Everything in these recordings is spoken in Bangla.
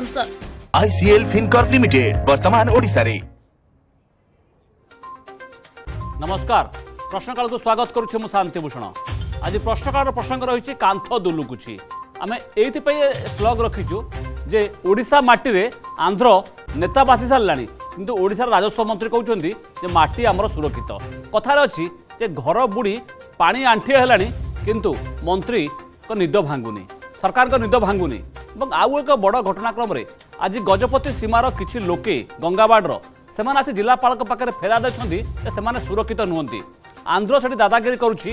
স্পন্সর আইসিএল ফিনকর্প লিমিটেড বর্তমান ওড়িশারে নমস্কার প্রশ্নকালকে স্বাগত করুছি মু শান্তিভূষণ আজ প্রশ্নকালর প্রসঙ্গ রয়েছে কান্থ দুলুকুছি আমি এইপাই স্লগ রখিছু যে ওড়িশা মাটিরে আন্ধ্র নেতা বাছি সারা কিন্তু ওড়িশার রাজস্ব মন্ত্রী কৌন যে মাটি আমার সুরক্ষিত কথার অছি যে ঘর বুড়ি পাণি আঁঠি হলানি কিন্তু মন্ত্রী নিদ ভাঙ্গুনি ସରକାରଙ୍କ ନିଦ ଭାଙ୍ଗୁନି ଏବଂ ଆଉ ଏକ ବଡ଼ ଘଟଣାକ୍ରମରେ ଆଜି ଗଜପତି ସୀମାର କିଛି ଲୋକେ ଗଙ୍ଗାବାଡ଼ର ସେମାନେ ଆସି ଜିଲ୍ଲାପାଳଙ୍କ ପାଖରେ ଫେରା ଦେଇଛନ୍ତି ଯେ ସେମାନେ ସୁରକ୍ଷିତ ନୁହନ୍ତି ଆନ୍ଧ୍ର ସେଠି ଦାଦାଗିରି କରୁଛି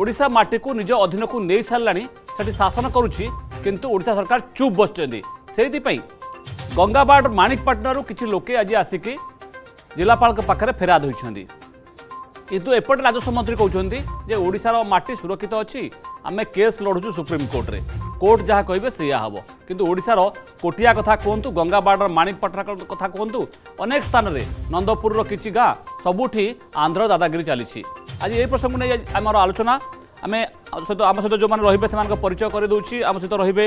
ଓଡ଼ିଶା ମାଟିକୁ ନିଜ ଅଧୀନକୁ ନେଇସାରିଲାଣି ସେଠି ଶାସନ କରୁଛି କିନ୍ତୁ ଓଡ଼ିଶା ସରକାର ଚୁପ୍ ବସିଛନ୍ତି ସେଇଥିପାଇଁ ଗଙ୍ଗାବାଡ଼ ମାଣିକପାଟଣାରୁ କିଛି ଲୋକେ ଆଜି ଆସିକି ଜିଲ୍ଲାପାଳଙ୍କ ପାଖରେ ଫେରାଦ ହୋଇଛନ୍ତି କିନ୍ତୁ ଏପଟେ ରାଜସ୍ୱ ମନ୍ତ୍ରୀ କହୁଛନ୍ତି ଯେ ଓଡ଼ିଶାର ମାଟି ସୁରକ୍ଷିତ ଅଛି ଆମେ କେସ୍ ଲଢ଼ୁଛୁ ସୁପ୍ରିମକୋର୍ଟରେ କୋର୍ଟ ଯାହା କହିବେ ସେଇଆ ହେବ କିନ୍ତୁ ଓଡ଼ିଶାର କୋଟିଆ କଥା କୁହନ୍ତୁ ଗଙ୍ଗାବାଡ଼ର ମାଣିକପାଟଣା କଥା କୁହନ୍ତୁ ଅନେକ ସ୍ଥାନରେ ନନ୍ଦପୁରର କିଛି ଗାଁ ସବୁଠି ଆନ୍ଧ୍ର ଦାଦାଗିରି ଚାଲିଛି ଆଜି ଏହି ପ୍ରସଙ୍ଗକୁ ନେଇ ଆମର ଆଲୋଚନା ଆମେ ସହିତ ଆମ ସହିତ ଯେଉଁମାନେ ରହିବେ ସେମାନଙ୍କ ପରିଚୟ କରିଦେଉଛି ଆମ ସହିତ ରହିବେ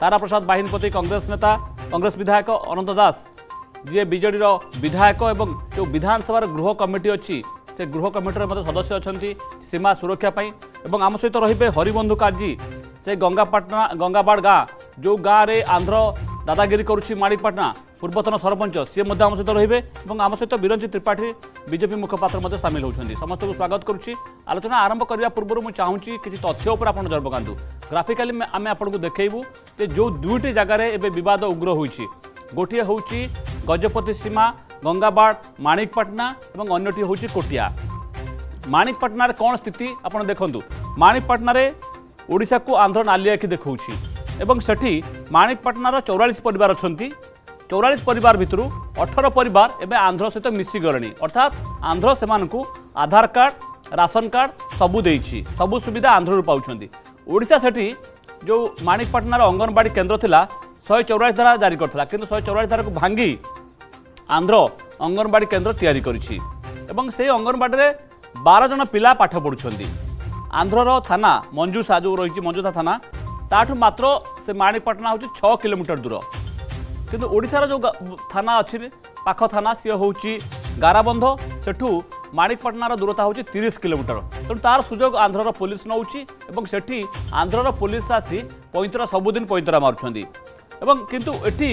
ତାରାପ୍ରସାଦ ବାହିନୀପତି କଂଗ୍ରେସ ନେତା କଂଗ୍ରେସ ବିଧାୟକ ଅନନ୍ତ ଦାସ ଯିଏ ବିଜେଡ଼ିର ବିଧାୟକ ଏବଂ ଯେଉଁ ବିଧାନସଭାର ଗୃହ କମିଟି ଅଛି ସେ ଗୃହ କମିଟିର ମଧ୍ୟ ସଦସ୍ୟ ଅଛନ୍ତି ସୀମା ସୁରକ୍ଷା ପାଇଁ ଏବଂ ଆମ ସହିତ ରହିବେ ହରିବନ୍ଧୁ କାର୍ଯ୍ୟୀ ସେ ଗଙ୍ଗାପାଟଣା ଗଙ୍ଗାବାଡ଼ ଗାଁ ଯେଉଁ ଗାଁରେ ଆନ୍ଧ୍ର ଦାଦାଗିରି କରୁଛି ମାଳିପାଟଣା ପୂର୍ବତନ ସରପଞ୍ଚ ସିଏ ମଧ୍ୟ ଆମ ସହିତ ରହିବେ ଏବଂ ଆମ ସହିତ ବିରଞ୍ଜିତ ତ୍ରିପାଠୀ ବିଜେପି ମୁଖପାତ୍ର ମଧ୍ୟ ସାମିଲ ହେଉଛନ୍ତି ସମସ୍ତଙ୍କୁ ସ୍ୱାଗତ କରୁଛି ଆଲୋଚନା ଆରମ୍ଭ କରିବା ପୂର୍ବରୁ ମୁଁ ଚାହୁଁଛି କିଛି ତଥ୍ୟ ଉପରେ ଆପଣ ନଜର ପକାନ୍ତୁ ଗ୍ରାଫିକାଲି ଆମେ ଆପଣଙ୍କୁ ଦେଖାଇବୁ ଯେ ଯେଉଁ ଦୁଇଟି ଜାଗାରେ ଏବେ ବିବାଦ ଉଗ୍ର ହୋଇଛି ଗୋଟିଏ ହେଉଛି ଗଜପତି ସୀମା গঙ্গাবাড় মাণিকপাটনা এবং অন্যটি হচ্ছে কোটিয়া মাণিকপাটনার কোণ স্থিতি আপনার দেখুন মাণিকপাটনার ওড়শাকু আন্ধ্র নালি আখি দেখছি এবং সেটি মাণিকপাটনার চৌরাশ পরিবার অনেক চৌরাশ পরিবার ভিতর অঠর পরিবার এবে আন্ধ্র সহ মিশিগলে অর্থাৎ আন্ধ্র সে আধার কার্ড রাশন কার্ড সবু দিয়েছি সবু সুবিধা আন্ধ্রর পাচ্ছেন ওড়শা সেটি যে মাণিকপাটনার অঙ্গনবাড়ি কেন্দ্র লা শহে চৌরাশ ধারা জারি করা কিন্তু শহে চৌরাশ ধারা ভাঙ্গি ଆନ୍ଧ୍ର ଅଙ୍ଗନବାଡ଼ି କେନ୍ଦ୍ର ତିଆରି କରିଛି ଏବଂ ସେହି ଅଙ୍ଗନବାଡ଼ିରେ ବାର ଜଣ ପିଲା ପାଠ ପଢ଼ୁଛନ୍ତି ଆନ୍ଧ୍ରର ଥାନା ମଞ୍ଜୁଷା ଯେଉଁ ରହିଛି ମଞ୍ଜୁଷା ଥାନା ତାଠୁ ମାତ୍ର ସେ ମାଣିପାଟଣା ହେଉଛି ଛଅ କିଲୋମିଟର ଦୂର କିନ୍ତୁ ଓଡ଼ିଶାର ଯେଉଁ ଥାନା ଅଛି ପାଖ ଥାନା ସିଏ ହେଉଛି ଗାରାବନ୍ଧ ସେଠୁ ମାଣିପାଟଣାର ଦୂରତା ହେଉଛି ତିରିଶ କିଲୋମିଟର ତେଣୁ ତା'ର ସୁଯୋଗ ଆନ୍ଧ୍ରର ପୋଲିସ ନେଉଛି ଏବଂ ସେଠି ଆନ୍ଧ୍ରର ପୋଲିସ ଆସି ପଇଁତରା ସବୁଦିନ ପଇଁତରା ମାରୁଛନ୍ତି ଏବଂ କିନ୍ତୁ ଏଠି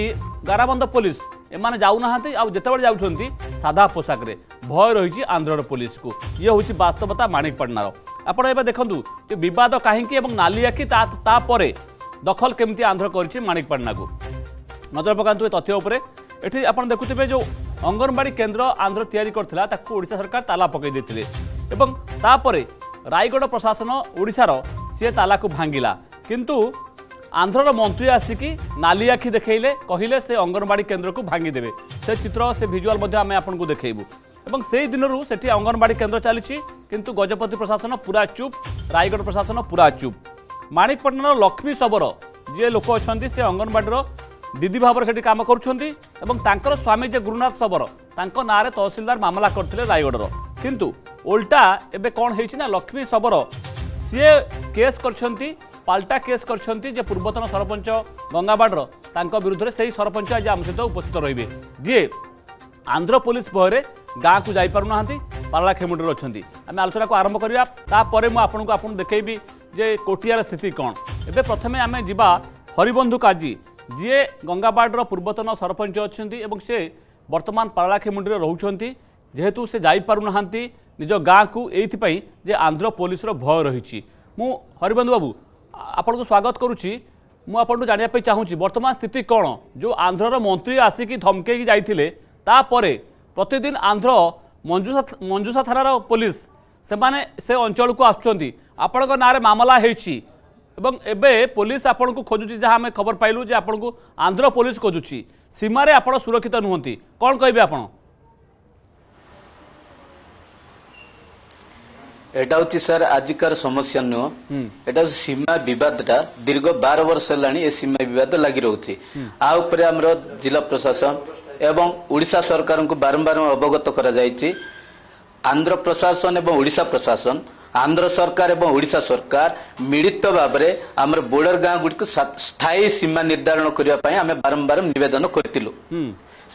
ଗାରାବନ୍ଧ ପୋଲିସ এমানে যাওনাহান্তি আউ যেতবেলে যাউছন্তি সাদা পোশাকরে ভয় রয়েছে আন্ধ্রর পুলিশকু ইয়ে হচ্ছে বাস্তবতা মানিক পাটনার আপনার এবার দেখুন যে বিবাদ কাহিকি এবং নালি আখি তাপরে দখল কেমিতি আন্ধ্র করেছে মানিক পাটনাকু নজর পকাতু এই তথ্য উপরে এটি আপনার দেখুবে যে অঙ্গনবাড়ি কেন্দ্র আন্ধ্র তৈরি করে তাকে ওড়শা সরকার তালা পকাই দিয়ে এবং তাপরে রায়গড় প্রশাসন ওড়শার সি তালাকু ভাঙ্গিলা কিন্তু আন্ধ্রর মন্ত্রী আসিকি নালি আখি দেখাইলে কহিলে সে অঙ্গনবাড়ি কেন্দ্রক ভাঙিদেবে সে চিত্র সে ভিজুয়াল আমি আপনার দেখাইবু এবং সেই দিনর সেটি অঙ্গনবাড়ি কেন্দ্র চালছে কিন্তু গজপতি প্রশাসন পুরা চুপ রায়গড় প্রশাসন পুরা চুপ মাণিকপটনার লক্ষ্মী শবর যে লোক অনেক সে অঙ্গনবাড়ির দিদি ভাবে সেটি কাম করছেন এবং তাঁর স্বামী যে গুরুনাথ শবর তাঁর নাঁরে তহসিলদার মামলা করলে রায়গড়র কিন্তু ওল্টা এবে কণ হয়েছে না লক্ষ্মী শবর সি কেস করছেন পাল্টা কেস করছেন যে পূর্বতন সরপঞ্চ গঙ্গাবাড়র তাঁর বিরুদ্ধে সেই সরপঞ্চ আজ আম সহ উপস্থিত রহবে যে আন্ধ্র পুলিশ ভয়রে গাঁকু যাইপারু না পালা খেমুন্ডে অনেক আমি আলোচনা আরম্ভ করা তাপরে মু আপনার আপনার দেখেবি যে কোটিয়ার স্থিতি কম এবার প্রথমে আমি যা হরিবন্ধু কাজী যে গঙ্গাবাড়র পূর্বতন সরপঞ্চ অনেক সে বর্তমান পালাখেমুন্ডি রুচান যেহেতু সে যাইপারু না নিজ গাঁকু এইপাই যে আন্ধ্র পুলিশর ভয় রয়েছে মু হরিবন্ধু বাবু ଆପଣଙ୍କୁ ସ୍ୱାଗତ କରୁଛି ମୁଁ ଆପଣଙ୍କୁ ଜାଣିବା ପାଇଁ ଚାହୁଁଛି ବର୍ତ୍ତମାନ ସ୍ଥିତି କ'ଣ ଯେଉଁ ଆନ୍ଧ୍ରର ମନ୍ତ୍ରୀ ଆସିକି ଧମକେଇକି ଯାଇଥିଲେ ତାପରେ ପ୍ରତିଦିନ ଆନ୍ଧ୍ର ମଞ୍ଜୁସା ମଞ୍ଜୁସା ଥାନାର ପୋଲିସ ସେମାନେ ସେ ଅଞ୍ଚଳକୁ ଆସୁଛନ୍ତି ଆପଣଙ୍କ ନାଁରେ ମାମଲା ହେଇଛି ଏବଂ ଏବେ ପୋଲିସ ଆପଣଙ୍କୁ ଖୋଜୁଛି ଯାହା ଆମେ ଖବର ପାଇଲୁ ଯେ ଆପଣଙ୍କୁ ଆନ୍ଧ୍ର ପୋଲିସ ଖୋଜୁଛି ସୀମାରେ ଆପଣ ସୁରକ୍ଷିତ ନୁହନ୍ତି କ'ଣ କହିବେ ଆପଣ এটা হচ্ছে স্যার আজিকার সমস্যা নয় এটা হচ্ছে সীমা বিবাদটা দীর্ঘ বার বর্ষ হলানি এ সীমা বিবাদ লাগি রয়েছে আ উপরে আমার জেলা প্রশাসন এবং ওড়িশা সরকারকে বারম্বার অবগত করা যাইছে আন্ধ্র প্রশাসন এবং ওড়িশা প্রশাসন আন্ধ্র সরকার এবং ওড়িশা সরকার মিলিত ভাবে আমার বর্ডর গাঁ গুড়ি স্থায়ী সীমা নির্ধারণ করা আমি বারম্বার নিবেদন করেছিল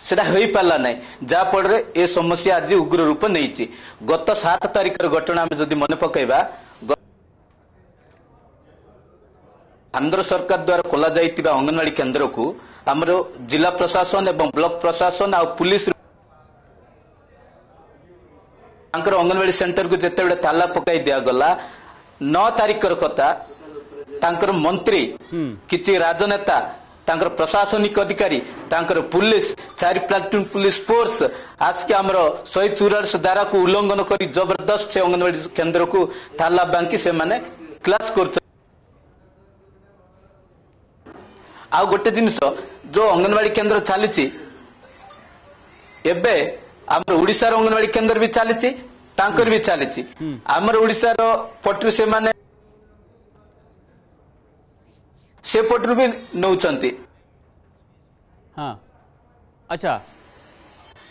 সেটা হয়েপারা ନାହିଁ ଯାହାଫଳରେ ଏ ସମସ୍ୟା ଆଜି ଉଗ୍ର ରୂପ ନେଇଛି ଗତ ସାତ ତାରିଖର ଘଟଣା ଆମେ ଯଦି ମନେ ପକାଇବା ଆନ୍ଧ୍ର ସରକାର ଦ୍ୱାରା ଖୋଲାଯାଇଥିବା ଅଙ୍ଗନବାଡ଼ି କେନ୍ଦ୍ରକୁ ଆମର ଜିଲ୍ଲା ପ୍ରଶାସନ ଏବଂ ବ୍ଲକ ପ୍ରଶାସନ ଆଉ ପୁଲିସ ତାଙ୍କର ଅଙ୍ଗନବାଡ଼ି ସେଣ୍ଟରକୁ ଯେତେବେଳେ ତାଲା ପକାଇ ଦିଆଗଲା ନଅ ତାରିଖର କଥା ତାଙ୍କର ମନ୍ତ୍ରୀ କିଛି ରାଜନେତା ତାଙ୍କର ପ୍ରଶାସନିକ ଅଧିକାରୀ ତାଙ୍କର ପୁଲିସ ଚାରି ପ୍ଲାଟୁନ ପୁଲିସ ଫୋର୍ସ ଆସିକି ଆମର ଶହେ ଚଉରାଳିଶ ଧାରାକୁ ଉଲ୍ଲଂଘନ କରି ଜବରଦସ୍ତ ସେ ଅଙ୍ଗନବାଡ଼ି କେନ୍ଦ୍ରକୁ ତାଲା ବାଙ୍କି ସେମାନେ କ୍ଲାସ କରୁଛନ୍ତି ଆଉ ଗୋଟେ ଜିନିଷ ଯୋଉ ଅଙ୍ଗନବାଡି କେନ୍ଦ୍ର ଚାଲିଛି ଏବେ ଆମର ଓଡ଼ିଶାର ଅଙ୍ଗନବାଡି କେନ୍ଦ୍ର ବି ଚାଲିଛି ତାଙ୍କର ବି ଚାଲିଛି ଆମର ଓଡ଼ିଶାର ପଟରୁ ସେମାନେ सेपटर भी नौ हाँ अच्छा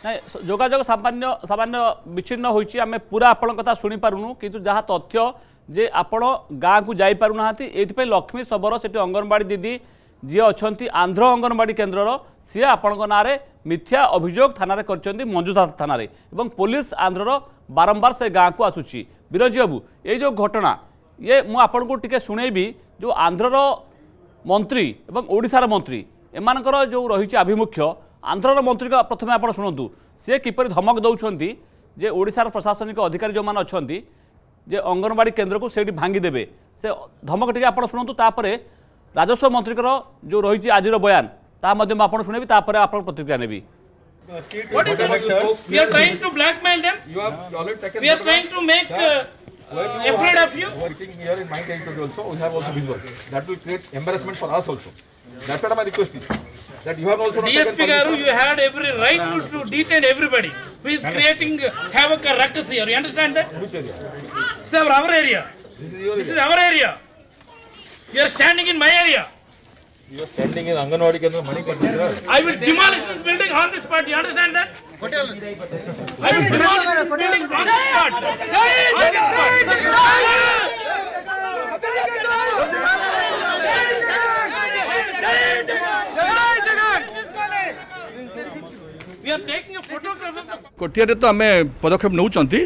नहीं जोजोग सामान्य सामान्य विच्छिन्न हो पूरा आपण कथा शुणीपुनु कितु जहाँ तथ्य जे आप गाँ को जापार ना ये लक्ष्मी सबर से अंगनवाड़ी दीदी जी अच्छा आंध्र अंगनवाड़ी केन्द्र सी आपण मिथ्या अभोग थाना कर मंजूथा थाना एवं पुलिस आंध्र बारंबार से गाँ को आसूँ बीरजी बाबू ये जो घटना ये मुझे आपन को शुणी जो आंध्रर ମନ୍ତ୍ରୀ ଏବଂ ଓଡ଼ିଶାର ମନ୍ତ୍ରୀ ଏମାନଙ୍କର ଯେଉଁ ରହିଛି ଆଭିମୁଖ୍ୟ ଆନ୍ଧ୍ରର ମନ୍ତ୍ରୀଙ୍କ ପ୍ରଥମେ ଆପଣ ଶୁଣନ୍ତୁ ସେ କିପରି ଧମକ ଦେଉଛନ୍ତି ଯେ ଓଡ଼ିଶାର ପ୍ରଶାସନିକ ଅଧିକାରୀ ଯେଉଁମାନେ ଅଛନ୍ତି ଯେ ଅଙ୍ଗନବାଡ଼ି କେନ୍ଦ୍ରକୁ ସେଇଠି ଭାଙ୍ଗିଦେବେ ସେ ଧମକ ଟିକେ ଆପଣ ଶୁଣନ୍ତୁ ତାପରେ ରାଜସ୍ୱ ମନ୍ତ୍ରୀଙ୍କର ଯେଉଁ ରହିଛି ଆଜିର ବୟାନ ତାହା ମଧ୍ୟ ମୁଁ ଆପଣ ଶୁଣେବି ତାପରେ ଆପଣ ପ୍ରତିକ୍ରିୟା ନେବି What is the matter? We are trying to blackmail them. You have already taken. We are trying to make We are afraid of you? Working here in my territory also, we have also been working. That will create embarrassment for us also. That's what my request is. That you have also DSP Garu, you had every right to, to detain everybody who is creating uh, havoc or ruckus here. You understand that? Which area? This is our area. This is, your area. this is our area. You are standing in my area. You are standing in Anganwadi Kendra money container. I will demolish this building on this spot. You understand that? I will demolish this building on the spot. Jai Jai Jai Jai Jai Jai Jai कोटियारे तो आमे पदक्षेप नौचंती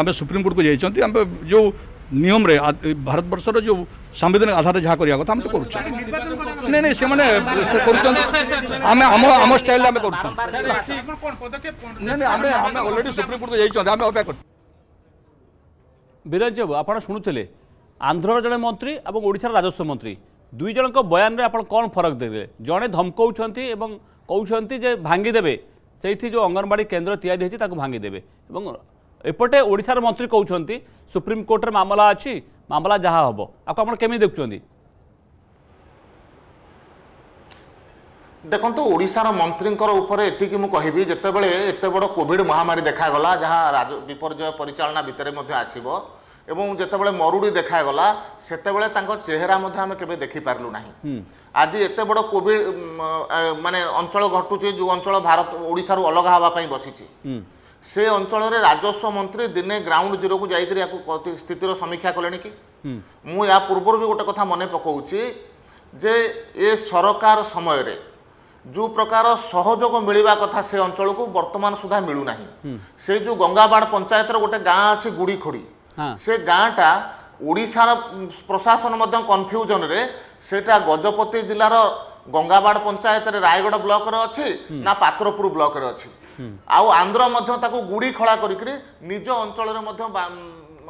आमे सुप्रीम कोर्ट को जाइचंती आमे जो নিয়মরে ভারতবর্ষর যে সাংবিধানিক আধারে যা করা কথা আমি তো করছি না না সে মানে করছেন আমি আম স্টাইলে আমি করছি না না আমি আমি অলরেডি সুপ্রিম কোর্ট যাই আমি অপেক্ষা করছি বিরাজ বাবু আপনার শুণুলে আন্ধ্রর জন মন্ত্রী এবং ওড়িশার রাজস্ব মন্ত্রী দুই জনক বয়ানরে আপনার কম ফরক দেবে জনে ধমকাউছেন এবং কৌছেন যে ভাঙ্গি দেবে সেইটি যে অঙ্গনবাড়ি কেন্দ্র তৈরি হয়েছে তাকে ভাঙ্গি দেবে এবং এপটে ওড়শার মন্ত্রী কৌন সুপ্রিমকোর্টের মামলা অছি মামলা যা হব আপনার কেমি দেখুন দেখন্তু ওড়িশার মন্ত্রীঙ্কর উপরে এতিকি মু কহিবি যেতবেলে এত বড় কোভিড মহামারী দেখাগলা যাহা বিপর্যয় পরিচালনা ভিতরে মধ্যে আসিব এবং যেতবেলে মরুড়ি দেখাগলা সেতবেলে তাঙ্ক চেহারা মধ্যে আমি কেবে দেখি পারলু না আজি এত বড় কোভিড মানে অঞ্চল ঘটুছে যে অঞ্চল ভারত ওড়িশার অলগা হওয়া পাই বসিছি ସେ ଅଞ୍ଚଳରେ ରାଜସ୍ୱ ମନ୍ତ୍ରୀ ଦିନେ ଗ୍ରାଉଣ୍ଡ ଜିରୋକୁ ଯାଇକରି ଏହାକୁ ସ୍ଥିତିର ସମୀକ୍ଷା କଲେଣି କି ମୁଁ ୟା ପୂର୍ବରୁ ବି ଗୋଟେ କଥା ମନେ ପକାଉଛି ଯେ ଏ ସରକାର ସମୟରେ ଯେଉଁ ପ୍ରକାର ସହଯୋଗ ମିଳିବା କଥା ସେ ଅଞ୍ଚଳକୁ ବର୍ତ୍ତମାନ ସୁଦ୍ଧା ମିଳୁନାହିଁ ସେ ଯେଉଁ ଗଙ୍ଗାବାଡ଼ ପଞ୍ଚାୟତର ଗୋଟେ ଗାଁ ଅଛି ଗୁଡ଼ିଖୋଡ଼ି ସେ ଗାଁଟା ଓଡ଼ିଶାର ପ୍ରଶାସନ ମଧ୍ୟ କନଫ୍ୟୁଜନରେ ସେଇଟା ଗଜପତି ଜିଲ୍ଲାର ଗଙ୍ଗାବାଡ଼ ପଞ୍ଚାୟତରେ ରାୟଗଡ଼ ବ୍ଲକରେ ଅଛି ନା ପାତ୍ରପୁର ବ୍ଲକରେ ଅଛି ଆଉ ଆନ୍ଧ୍ର ମଧ୍ୟ ତାକୁ ଗୁଡ଼ି ଖଳା କରିକିରି ନିଜ ଅଞ୍ଚଳରେ ମଧ୍ୟ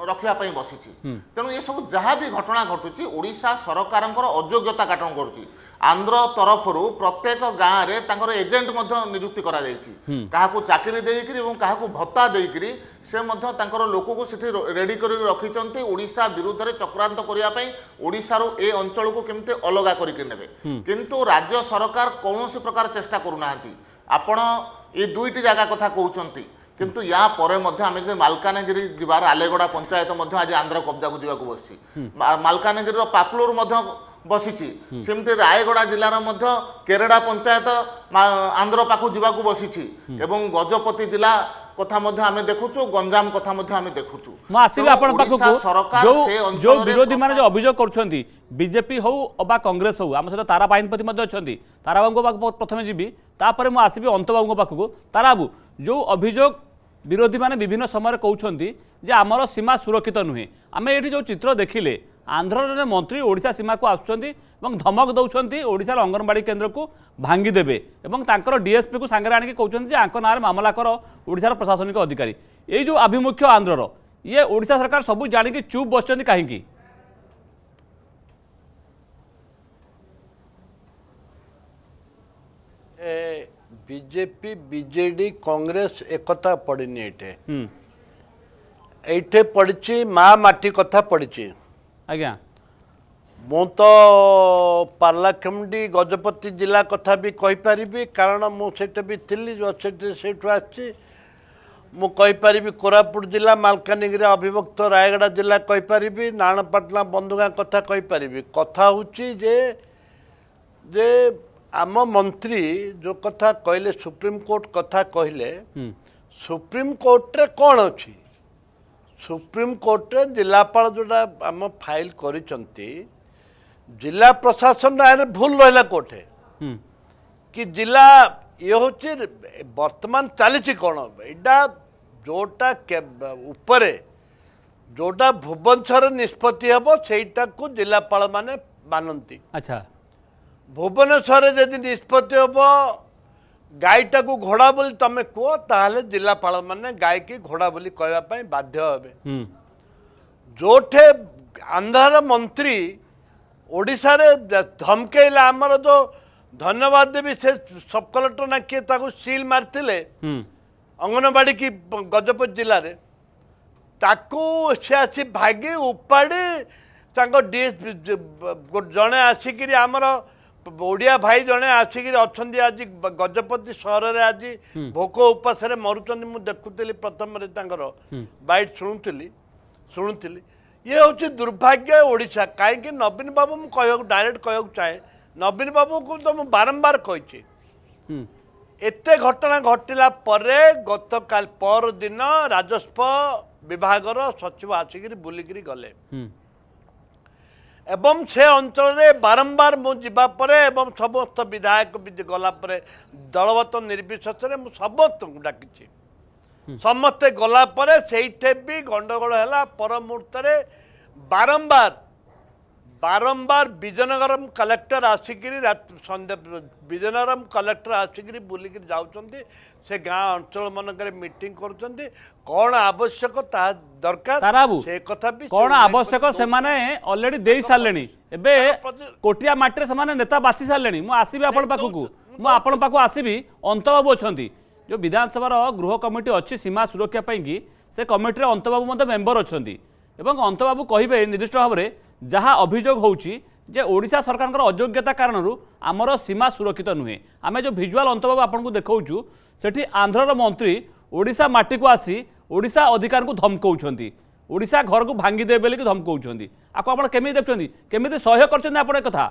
ରଖିବା ପାଇଁ ବସିଛି ତେଣୁ ଏସବୁ ଯାହା ବି ଘଟଣା ଘଟୁଛି ଓଡ଼ିଶା ସରକାରଙ୍କର ଅଯୋଗ୍ୟତା କାଟନ କରୁଛି ଆନ୍ଧ୍ର ତରଫରୁ ପ୍ରତ୍ୟେକ ଗାଁରେ ତାଙ୍କର ଏଜେଣ୍ଟ ମଧ୍ୟ ନିଯୁକ୍ତି କରାଯାଇଛି କାହାକୁ ଚାକିରି ଦେଇକରି ଏବଂ କାହାକୁ ଭତ୍ତା ଦେଇକରି ସେ ମଧ୍ୟ ତାଙ୍କର ଲୋକକୁ ସେଠି ରେଡ଼ି କରିକି ରଖିଛନ୍ତି ଓଡ଼ିଶା ବିରୁଦ୍ଧରେ ଚକ୍ରାନ୍ତ କରିବା ପାଇଁ ଓଡ଼ିଶାରୁ ଏ ଅଞ୍ଚଳକୁ କେମିତି ଅଲଗା କରିକି ନେବେ କିନ୍ତୁ ରାଜ୍ୟ ସରକାର କୌଣସି ପ୍ରକାର ଚେଷ୍ଟା କରୁନାହାନ୍ତି ଆପଣ এই দুইটি জায়গা কথা কৌঁচ কিন্তু ୟା পরে মধ্যে আমি যদি মাଲକାନଗିରି ଯିବାର ଆଲେଗଡ଼ା ପଞ୍ଚାୟତ ମଧ୍ୟ ଆଜି ଆନ୍ଧ୍ର କବ୍ଜାକୁ ଯିବାକୁ ବସିଛି ମାଲକାନଗିରିର ପାପଲୋର ମଧ୍ୟ ବସିଛି ସେମିତି ରାୟଗଡ଼ା ଜିଲ୍ଲାର ମଧ୍ୟ କେରେଡ଼ା ପଞ୍ଚାୟତ ଆନ୍ଧ୍ର ପାଖକୁ ଯିବାକୁ ବସିଛି ଏବଂ ଗଜପତି ଜିଲ୍ଲା କଥା ମଧ୍ୟ ଆମେ ଦେଖୁଛୁ ଗଞ୍ଜାମ କଥା ମଧ୍ୟ ଆମେ ଦେଖୁଛୁ ମୁଁ ଆସିବି ଆପଣଙ୍କ ପାଖକୁ ଯୋଉ ବିରୋଧୀ ମାନେ ଯୋଉ ଅଭିଯୋଗ କରୁଛନ୍ତି ବିଜେପି ହଉ ଅବା କଂଗ୍ରେସ ହଉ ଆମ ସହିତ ତାରା ବାହିନପତି ମଧ୍ୟ ଅଛନ୍ତି ତାରାବାବୁଙ୍କ ପାଖକୁ ପ୍ରଥମେ ଯିବି ତାପରେ ମୁଁ ଆସିବି ଅନ୍ତବାବୁଙ୍କ ପାଖକୁ ତାରାବାବୁ ଯୋଉ ଅଭିଯୋଗ ବିରୋଧୀମାନେ ବିଭିନ୍ନ ସମୟରେ କହୁଛନ୍ତି ଯେ ଆମର ସୀମା ସୁରକ୍ଷିତ ନୁହେଁ ଆମେ ଏଠି ଯୋଉ ଚିତ୍ର ଦେଖିଲେ ଆନ୍ଧ୍ରର ଜଣେ ମନ୍ତ୍ରୀ ଓଡ଼ିଶା ସୀମାକୁ ଆସୁଛନ୍ତି ଏବଂ ଧମକ ଦେଉଛନ୍ତି ଓଡ଼ିଶାର ଅଙ୍ଗନବାଡ଼ି କେନ୍ଦ୍ରକୁ ଭାଙ୍ଗିଦେବେ ଏବଂ ତାଙ୍କର ଡିଏସ୍ପିକୁ ସାଙ୍ଗରେ ଆଣିକି କହୁଛନ୍ତି ଯେ ଆଙ୍କ ନାଁରେ ମାମଲା କର ଓଡ଼ିଶାର ପ୍ରଶାସନିକ ଅଧିକାରୀ ଏଇ ଯେଉଁ ଆଭିମୁଖ୍ୟ ଆନ୍ଧ୍ରର ଇଏ ଓଡ଼ିଶା ସରକାର ସବୁ ଜାଣିକି ଚୁପ୍ ବସିଛନ୍ତି କାହିଁକି ବିଜେପି ବିଜେଡି କଂଗ୍ରେସ ଏକଥା ପଡ଼ିନି ଏଠି ଏଇଠି ପଡ଼ିଛି ମା ମାଟି କଥା ପଡ଼ିଛି ଆଜ୍ଞା ମୁଁ ତ ପାର୍ଲାଖେମୁଣ୍ଡି ଗଜପତି ଜିଲ୍ଲା କଥା ବି କହିପାରିବି କାରଣ ମୁଁ ସେଇଠି ବି ଥିଲି ସେଠି ସେଇଠୁ ଆସିଛି ମୁଁ କହିପାରିବି କୋରାପୁଟ ଜିଲ୍ଲା ମାଲକାନଗିରି ଅବିଭକ୍ତ ରାୟଗଡ଼ା ଜିଲ୍ଲା କହିପାରିବି ନାରାୟଣପାଟଣା ବନ୍ଧୁଗାଁ କଥା କହିପାରିବି କଥା ହେଉଛି ଯେ ଯେ ଆମ ମନ୍ତ୍ରୀ ଯେଉଁ କଥା କହିଲେ ସୁପ୍ରିମକୋର୍ଟ କଥା କହିଲେ ସୁପ୍ରିମକୋର୍ଟରେ କ'ଣ ଅଛି सुप्रीम कोर्ट जिलापा जो आम फाइल कर जिला प्रशासन आने भूल रहा कौटे कि जिला ये हूँ बर्तमान चली कौन या जोटा उपरे जोटा भुवनेश्वर निष्पत्ति हम से जिलापा मानती अच्छा भुवनेश्वर जी निष्पत्ति हम ଗାଈଟାକୁ ଘୋଡ଼ା ବୋଲି ତମେ କୁହ ତାହେଲେ ଜିଲ୍ଲାପାଳମାନେ ଗାଈକି ଘୋଡ଼ା ବୋଲି କହିବା ପାଇଁ ବାଧ୍ୟ ହେବେ ଯେଉଁଠି ଆନ୍ଧ୍ରାର ମନ୍ତ୍ରୀ ଓଡ଼ିଶାରେ ଧମକେଇଲା ଆମର ଯେଉଁ ଧନ୍ୟବାଦ ଦେବି ସେ ସବ୍ କଲେକ୍ଟର ନା କିଏ ତାକୁ ସିଲ୍ ମାରିଥିଲେ ଅଙ୍ଗନବାଡ଼ି କି ଗଜପତି ଜିଲ୍ଲାରେ ତାକୁ ସେ ଆସି ଭାଗି ଉପାଡ଼ି ତାଙ୍କ ଡି ଜଣେ ଆସିକିରି ଆମର ଓଡ଼ିଆ ଭାଇ ଜଣେ ଆସିକିରି ଅଛନ୍ତି ଆଜି ଗଜପତି ସହରରେ ଆଜି ଭୋକ ଉପାସରେ ମରୁଛନ୍ତି ମୁଁ ଦେଖୁଥିଲି ପ୍ରଥମରେ ତାଙ୍କର ବାଇଟ୍ ଶୁଣୁଥିଲି ଶୁଣୁଥିଲି ଇଏ ହେଉଛି ଦୁର୍ଭାଗ୍ୟ ଓଡ଼ିଶା କାହିଁକି ନବୀନ ବାବୁ ମୁଁ କହିବାକୁ ଡାଇରେକ୍ଟ କହିବାକୁ ଚାହେଁ ନବୀନ ବାବୁଙ୍କୁ ତ ମୁଁ ବାରମ୍ବାର କହିଛି ଏତେ ଘଟଣା ଘଟିଲା ପରେ ଗତକାଲି ପରଦିନ ରାଜସ୍ୱ ବିଭାଗର ସଚିବ ଆସିକିରି ବୁଲିକିରି ଗଲେ ଏବଂ ସେ ଅଞ୍ଚଳରେ ବାରମ୍ବାର ମୁଁ ଯିବା ପରେ ଏବଂ ସମସ୍ତ ବିଧାୟକ ବି ଗଲା ପରେ ଦଳବତ ନିର୍ବିଶେଷରେ ମୁଁ ସମସ୍ତଙ୍କୁ ଡାକିଛି ସମସ୍ତେ ଗଲା ପରେ ସେଇଠି ବି ଗଣ୍ଡଗୋଳ ହେଲା ପର ମୁହୂର୍ତ୍ତରେ ବାରମ୍ବାର ବାରମ୍ବାର ବିଜନଗରମ କଲେକ୍ଟର ଆସିକିରି ବିଜନଗରମ କଲେକ୍ଟର ଆସିକିରି ବୁଲିକିରି ଯାଉଛନ୍ତି ସେ ଗାଁ ଅଞ୍ଚଳମାନଙ୍କରେ ମିଟିଂ କରୁଛନ୍ତି କ'ଣ ଆବଶ୍ୟକ ତାହା ଦରକାର ସେ କଥା ବି କ'ଣ ଆବଶ୍ୟକ ସେମାନେ ଅଲରେଡି ଦେଇସାରିଲେଣି ଏବେ କୋଟିଆ ମାଟିରେ ସେମାନେ ନେତା ବାଛି ସାରିଲେଣି ମୁଁ ଆସିବି ଆପଣଙ୍କ ପାଖକୁ ମୁଁ ଆପଣଙ୍କ ପାଖକୁ ଆସିବି ଅନ୍ତବାବୁ ଅଛନ୍ତି ଯେଉଁ ବିଧାନସଭାର ଗୃହ କମିଟି ଅଛି ସୀମା ସୁରକ୍ଷା ପାଇଁକି ସେ କମିଟିରେ ଅନ୍ତବାବୁ ମଧ୍ୟ ମେମ୍ବର ଅଛନ୍ତି ଏବଂ ଅନ୍ତବାବୁ କହିବେ ନିର୍ଦ୍ଦିଷ୍ଟ ଭାବରେ ଯାହା ଅଭିଯୋଗ ହେଉଛି ଯେ ଓଡ଼ିଶା ସରକାରଙ୍କର ଅଯୋଗ୍ୟତା କାରଣରୁ ଆମର ସୀମା ସୁରକ୍ଷିତ ନୁହେଁ ଆମେ ଯେଉଁ ଭିଜୁଆଲ୍ ଅନ୍ତର୍ଭାବ ଆପଣଙ୍କୁ ଦେଖାଉଛୁ ସେଠି ଆନ୍ଧ୍ରର ମନ୍ତ୍ରୀ ଓଡ଼ିଶା ମାଟିକୁ ଆସି ଓଡ଼ିଶା ଅଧିକାରଙ୍କୁ ଧମକଉଛନ୍ତି ଓଡ଼ିଶା ଘରକୁ ଭାଙ୍ଗିଦେବେ ବୋଲିକି ଧମକଉଛନ୍ତି ଆକୁ ଆପଣ କେମିତି ଦେଖୁଛନ୍ତି କେମିତି ସହ୍ୟ କରିଛନ୍ତି ଆପଣ ଏ କଥା